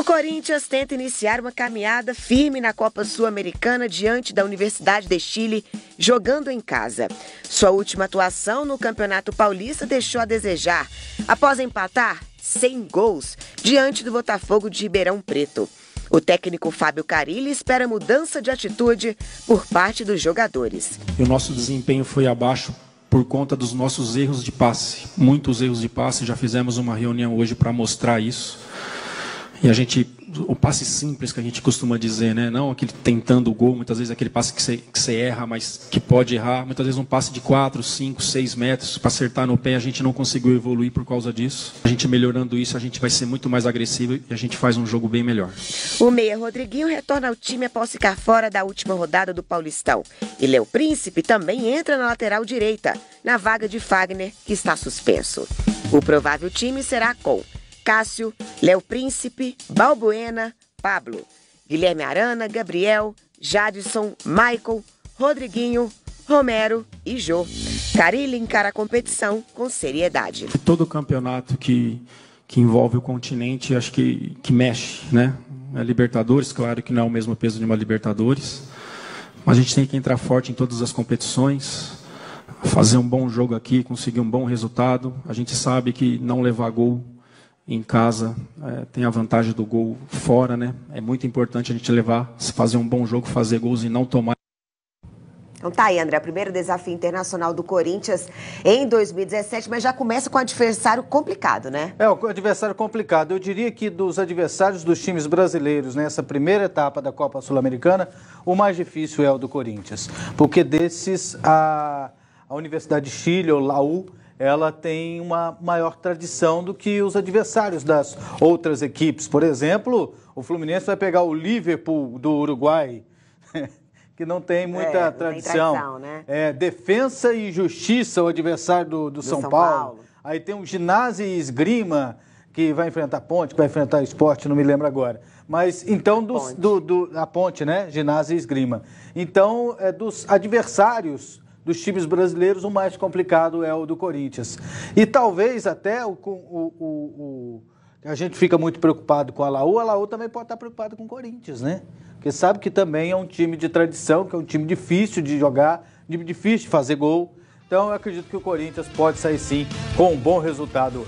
O Corinthians tenta iniciar uma caminhada firme na Copa Sul-Americana diante da Universidade de Chile, jogando em casa. Sua última atuação no Campeonato Paulista deixou a desejar, após empatar sem gols diante do Botafogo de Ribeirão Preto. O técnico Fábio Carilli espera mudança de atitude por parte dos jogadores. O nosso desempenho foi abaixo por conta dos nossos erros de passe, muitos erros de passe. Já fizemos uma reunião hoje para mostrar isso. E a gente, o passe simples que a gente costuma dizer, né? Não aquele tentando o gol, muitas vezes é aquele passe que você, que você erra, mas que pode errar. Muitas vezes um passe de 4, 5, 6 metros para acertar no pé, a gente não conseguiu evoluir por causa disso. A gente melhorando isso, a gente vai ser muito mais agressivo e a gente faz um jogo bem melhor. O meia Rodriguinho retorna ao time após ficar fora da última rodada do Paulistão. E Léo Príncipe também entra na lateral direita, na vaga de Fagner, que está suspenso. O provável time será com Cássio, Léo Príncipe, Balbuena, Pablo, Guilherme Arana, Gabriel, Jadson, Michael, Rodriguinho, Romero e Jô. Carilli encara a competição com seriedade. Todo campeonato que, que envolve o continente, acho que, que mexe, né? A é Libertadores, claro que não é o mesmo peso de uma Libertadores. Mas a gente tem que entrar forte em todas as competições, fazer um bom jogo aqui, conseguir um bom resultado. A gente sabe que não levar gol em casa, é, tem a vantagem do gol fora, né? É muito importante a gente levar, fazer um bom jogo, fazer gols e não tomar. Então tá aí, André, primeiro desafio internacional do Corinthians em 2017, mas já começa com um adversário complicado, né? É, o adversário complicado. Eu diria que dos adversários dos times brasileiros nessa primeira etapa da Copa Sul-Americana, o mais difícil é o do Corinthians. Porque desses, a, a Universidade de Chile, ou Laú, ela tem uma maior tradição do que os adversários das outras equipes. Por exemplo, o Fluminense vai pegar o Liverpool do Uruguai, que não tem muita é, tradição. tradição né? é, Defensa e Justiça, o adversário do, do, do São, São Paulo. Paulo. Aí tem o Ginásio e Esgrima, que vai enfrentar Ponte, que vai enfrentar Esporte, não me lembro agora. Mas então, dos, ponte. Do, do, a Ponte, né? Ginásio e Esgrima. Então, é, dos adversários dos times brasileiros, o mais complicado é o do Corinthians. E talvez até o, o, o, o a gente fica muito preocupado com a Laú, a Laú também pode estar preocupada com o Corinthians, né? Porque sabe que também é um time de tradição, que é um time difícil de jogar, difícil de fazer gol. Então eu acredito que o Corinthians pode sair sim com um bom resultado